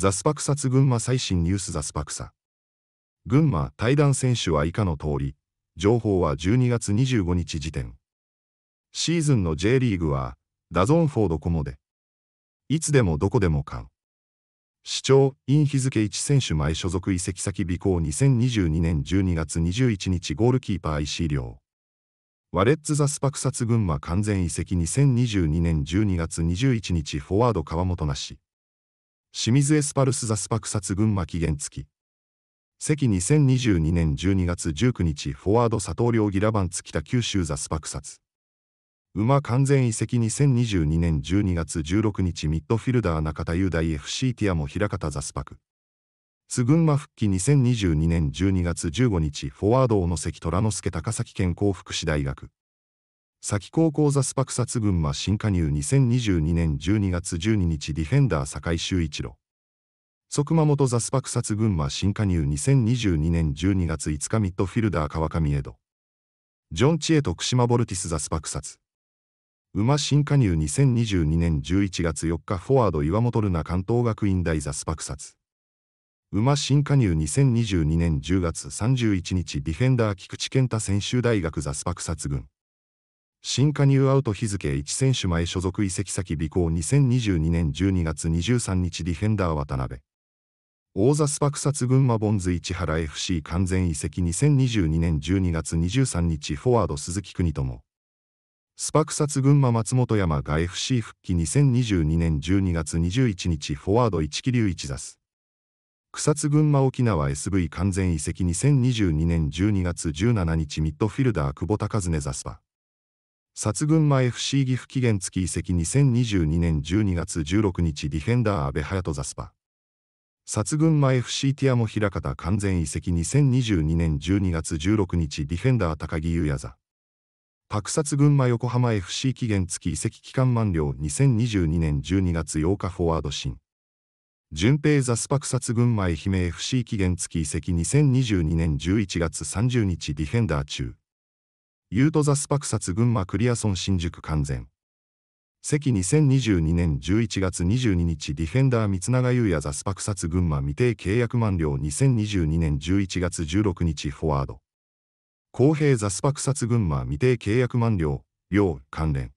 ザスパクサツ群馬最新ニュースザスパクサ。群馬対談選手は以下の通り、情報は12月25日時点。シーズンの J リーグは、ダゾンフォードコモで。いつでもどこでもん。市長、イン日付1選手前所属移籍先備考2022年12月21日ゴールキーパー石井亮。ワレッツ・ザスパクサツ群馬完全移籍2022年12月21日フォワード川本なし。清水エスパルスザスパクサツ群馬期限付き。関2022年12月19日フォワード佐藤良ギラバンツ北九州ザスパクサツ。馬完全移籍2022年12月16日ミッドフィルダー中田雄大 FC ティアモ平方ザスパク。津群馬復帰2022年12月15日フォワード小野関虎之助高崎県幸福市大学。先高校ザスパクサツ群馬新加入2022年12月12日ディフェンダー坂井修一郎。即熊元ザスパクサツ群馬新加入2022年12月5日ミッドフィルダー川上江戸。ジョン・チエ徳島ボルティスザスパクサツ。馬新加入2022年11月4日フォワード岩本ルナ関東学院大ザスパクサツ。馬新加入2022年10月31日ディフェンダー菊池健太専修大学ザスパクサツ群。新加入アウト日付1選手前所属移籍先尾行2022年12月23日ディフェンダー渡辺。王座スパクサツ群馬ボンズ市原 FC 完全移籍2022年12月23日フォワード鈴木邦友。スパクサツ群馬松本山が FC 復帰2022年12月21日フォワード一木隆一座す。草津群馬沖縄 SV 完全移籍2022年12月17日ミッドフィルダー久保高恒座スパ。殺群馬 FC 岐阜期限付き移籍2022年12月16日ディフェンダー安部隼人ザスパ。殺群馬 FC ティアモ平方完全移籍2022年12月16日ディフェンダー高木優也座。パクサツ群馬横浜 FC 期限付き移籍期間満了2022年12月8日フォワード新。順平ザスパクサツ群馬愛媛 FC 期限付き移籍2022年11月30日ディフェンダー中。ユートザスパクサツ群馬クリアソン新宿完全。関2022年11月22日ディフェンダー三永優也ザスパクサツ群馬未定契約満了2022年11月16日フォワード。公平ザスパクサツ群馬未定契約満了、両関連。